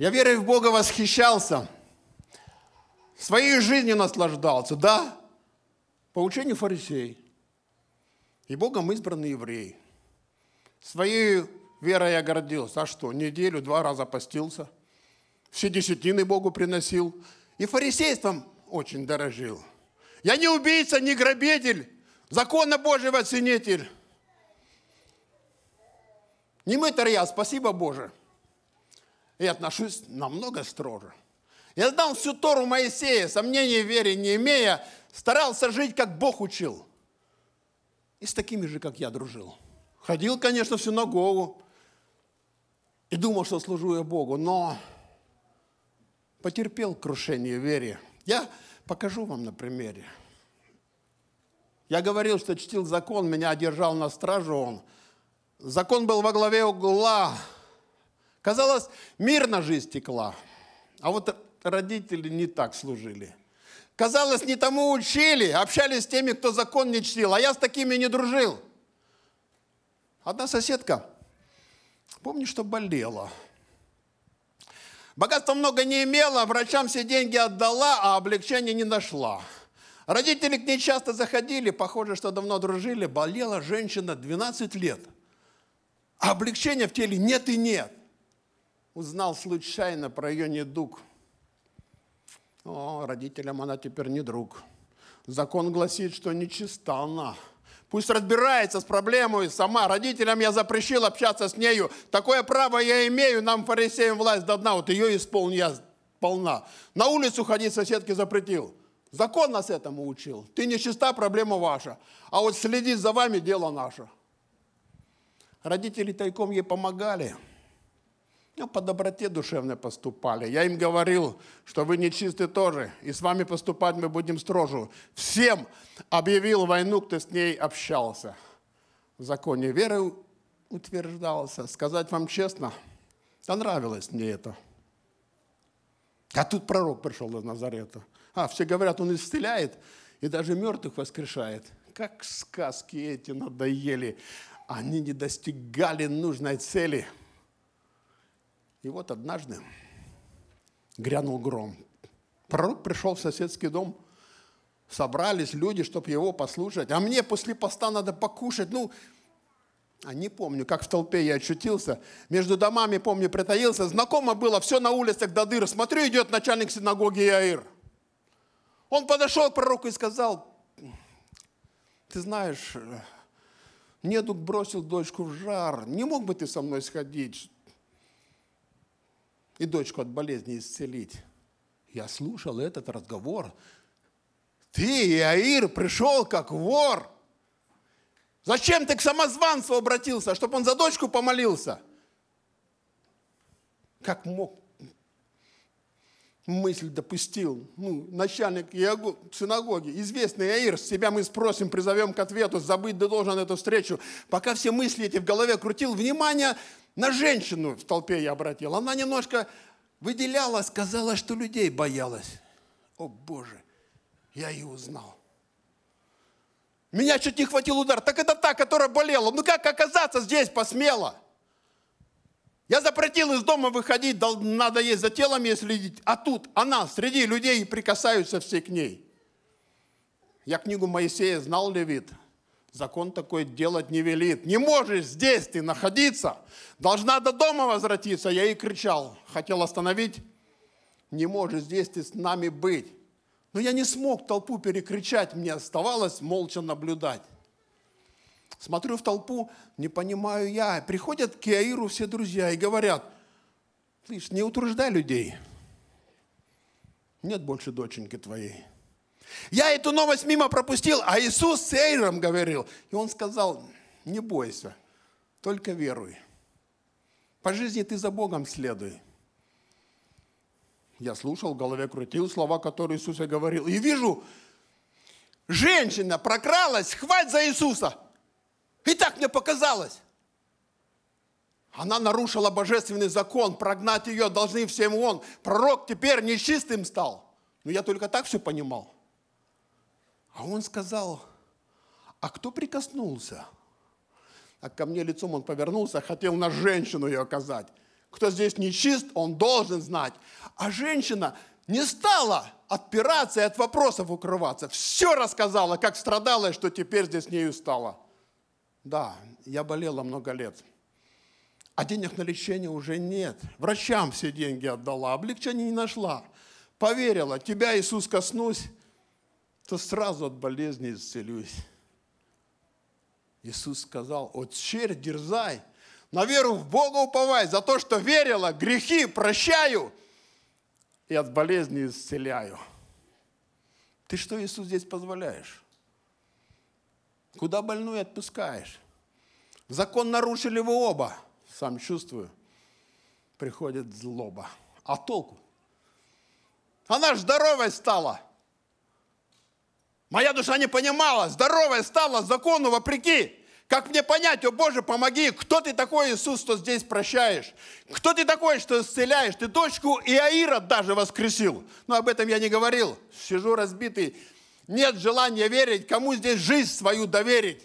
Я верой в Бога восхищался, своей жизнью наслаждался, да, по учению фарисей. И Богом избранный еврей. Своей верой я гордился. А что, неделю два раза постился, все десятины Богу приносил. И фарисейством очень дорожил. Я не убийца, не грабитель, закона Божьего ценитель. Не мытарь я, а спасибо Боже и отношусь намного строже. Я знал всю Тору Моисея, сомнений в вере не имея, старался жить, как Бог учил. И с такими же, как я, дружил. Ходил, конечно, в синагогу и думал, что служу я Богу, но потерпел крушение вере. Я покажу вам на примере. Я говорил, что чтил закон, меня одержал на стражу он. Закон был во главе угла, Казалось, мирно жизнь текла, а вот родители не так служили. Казалось, не тому учили, общались с теми, кто закон не чтил, а я с такими не дружил. Одна соседка, помню, что болела. Богатства много не имела, врачам все деньги отдала, а облегчения не нашла. Родители к ней часто заходили, похоже, что давно дружили. Болела женщина 12 лет. А облегчения в теле нет и нет узнал случайно про ее недуг. О, родителям она теперь не друг. Закон гласит, что нечиста она. Пусть разбирается с проблемой сама. Родителям я запрещил общаться с нею. Такое право я имею, нам, фарисеям, власть до дна. Вот ее исполню я полна. На улицу ходить соседки запретил. Закон нас этому учил. Ты нечиста, проблема ваша. А вот следить за вами – дело наше. Родители тайком ей помогали – ну, по доброте душевной поступали. Я им говорил, что вы нечисты тоже, и с вами поступать мы будем строже. Всем объявил войну, кто с ней общался. В законе веры утверждался. Сказать вам честно, да нравилось мне это. А тут пророк пришел из Назарета. А, все говорят, он исцеляет и даже мертвых воскрешает. Как сказки эти надоели. Они не достигали нужной цели – и вот однажды грянул гром. Пророк пришел в соседский дом, собрались люди, чтобы его послушать. А мне после поста надо покушать. Ну, а не помню, как в толпе я очутился. Между домами, помню, притаился. Знакомо было, все на улицах до дыр. Смотрю, идет начальник синагоги Яир. Он подошел к пророку и сказал, ты знаешь, недуг бросил дочку в жар. Не мог бы ты со мной сходить? и дочку от болезни исцелить. Я слушал этот разговор. Ты, Иаир, пришел как вор. Зачем ты к самозванцу обратился, чтобы он за дочку помолился? Как мог мысль допустил. Ну, начальник синагоги, известный Аирс, тебя мы спросим, призовем к ответу, забыть ты должен эту встречу. Пока все мысли эти в голове крутил, внимание на женщину в толпе я обратил. Она немножко выделяла, сказала, что людей боялась. О, Боже, я ее узнал. Меня чуть не хватил удар. Так это та, которая болела. Ну как оказаться здесь посмела? Я запретил из дома выходить, надо ей за телом ей следить. А тут она среди людей прикасаются все к ней. Я книгу Моисея знал, Левит. Закон такой делать не велит. Не можешь здесь ты находиться. Должна до дома возвратиться. Я ей кричал, хотел остановить. Не можешь здесь ты с нами быть. Но я не смог толпу перекричать. Мне оставалось молча наблюдать. Смотрю в толпу, не понимаю я. Приходят к Иаиру все друзья и говорят, слышь, не утруждай людей. Нет больше доченьки твоей. Я эту новость мимо пропустил, а Иисус с Иаиром говорил. И он сказал, не бойся, только веруй. По жизни ты за Богом следуй. Я слушал, в голове крутил слова, которые Иисус говорил. И вижу, женщина прокралась, хвать за Иисуса – и так мне показалось. Она нарушила божественный закон, прогнать ее должны всем он. Пророк теперь нечистым стал. Но я только так все понимал. А он сказал, а кто прикоснулся? А ко мне лицом он повернулся, хотел на женщину ее оказать. Кто здесь нечист, он должен знать. А женщина не стала отпираться и от вопросов укрываться. Все рассказала, как страдала и что теперь здесь нею стало. Да, я болела много лет. А денег на лечение уже нет. Врачам все деньги отдала, облегчения не нашла. Поверила, тебя, Иисус, коснусь, то сразу от болезни исцелюсь. Иисус сказал, от черь дерзай, на веру в Бога уповай, за то, что верила, грехи прощаю и от болезни исцеляю. Ты что, Иисус, здесь позволяешь? Куда больную отпускаешь? Закон нарушили вы оба. Сам чувствую. Приходит злоба. А толку? Она ж здоровой стала. Моя душа не понимала. Здоровая стала закону вопреки. Как мне понять, о Боже, помоги, кто ты такой, Иисус, что здесь прощаешь? Кто ты такой, что исцеляешь? Ты дочку Иаира даже воскресил. Но об этом я не говорил. Сижу разбитый, нет желания верить, кому здесь жизнь свою доверить?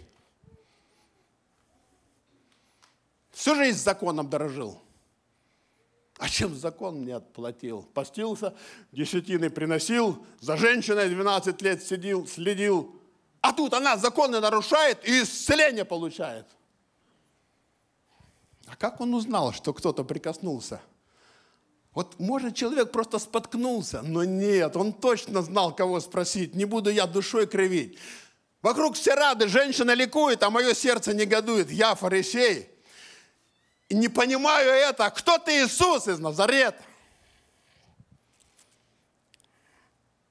Всю жизнь законом дорожил. А чем закон мне отплатил? Постился, десятины приносил, за женщиной 12 лет сидел, следил. А тут она законы нарушает и исцеление получает. А как он узнал, что кто-то прикоснулся? Вот, может, человек просто споткнулся, но нет, он точно знал, кого спросить. Не буду я душой кривить. Вокруг все рады, женщина ликует, а мое сердце негодует. Я фарисей. И не понимаю это. Кто ты, Иисус из Назарета?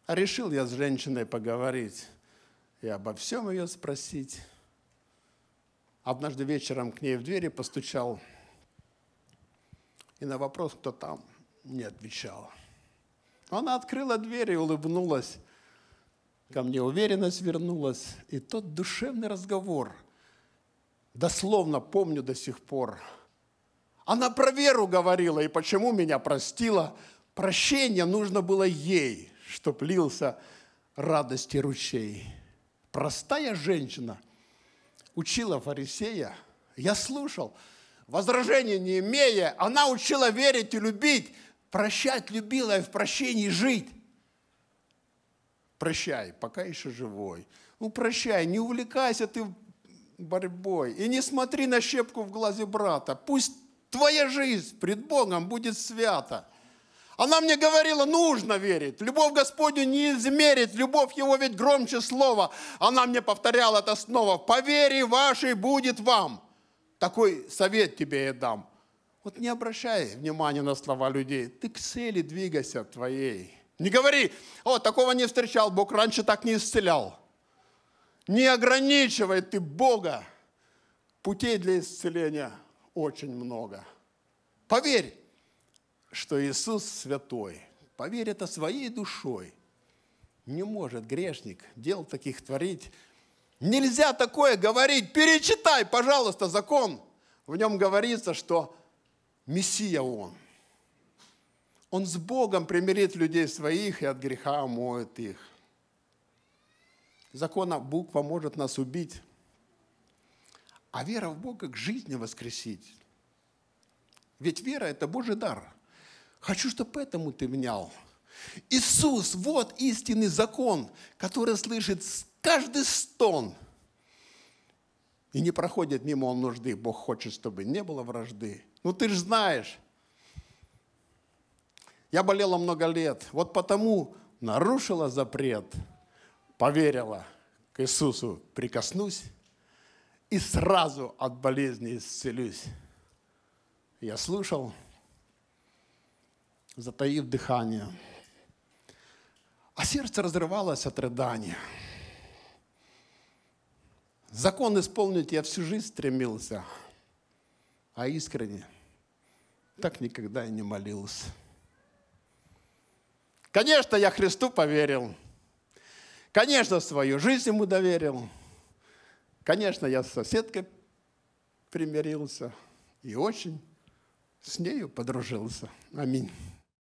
А решил я с женщиной поговорить и обо всем ее спросить. Однажды вечером к ней в двери постучал. И на вопрос, кто там – не отвечала. Она открыла дверь и улыбнулась. Ко мне уверенность вернулась. И тот душевный разговор, дословно помню до сих пор. Она про веру говорила и почему меня простила. Прощение нужно было ей, чтоб лился радости ручей. Простая женщина учила фарисея. Я слушал, возражения не имея, она учила верить и любить. Прощать любила и в прощении жить. Прощай, пока еще живой. Ну, прощай, не увлекайся ты борьбой. И не смотри на щепку в глазе брата. Пусть твоя жизнь пред Богом будет свята. Она мне говорила, нужно верить. Любовь Господню не измерить. Любовь Его ведь громче слова. Она мне повторяла это снова. По вере вашей будет вам. Такой совет тебе я дам. Вот не обращай внимания на слова людей. Ты к цели двигайся твоей. Не говори, о, такого не встречал, Бог раньше так не исцелял. Не ограничивай ты Бога. Путей для исцеления очень много. Поверь, что Иисус святой. Поверь это своей душой. Не может грешник дел таких творить. Нельзя такое говорить. Перечитай, пожалуйста, закон. В нем говорится, что Мессия Он. Он с Богом примирит людей своих и от греха омоет их. Закона Бог поможет нас убить, а вера в Бога к жизни воскресить. Ведь вера – это Божий дар. Хочу, чтобы этому ты менял. Иисус – вот истинный закон, который слышит каждый стон. И не проходит мимо он нужды. Бог хочет, чтобы не было вражды, ну ты же знаешь. Я болела много лет. Вот потому нарушила запрет, поверила к Иисусу, прикоснусь и сразу от болезни исцелюсь. Я слушал, затаив дыхание. А сердце разрывалось от рыдания. Закон исполнить я всю жизнь стремился, а искренне – так никогда и не молился. Конечно, я Христу поверил. Конечно, свою жизнь ему доверил. Конечно, я с соседкой примирился и очень с нею подружился. Аминь.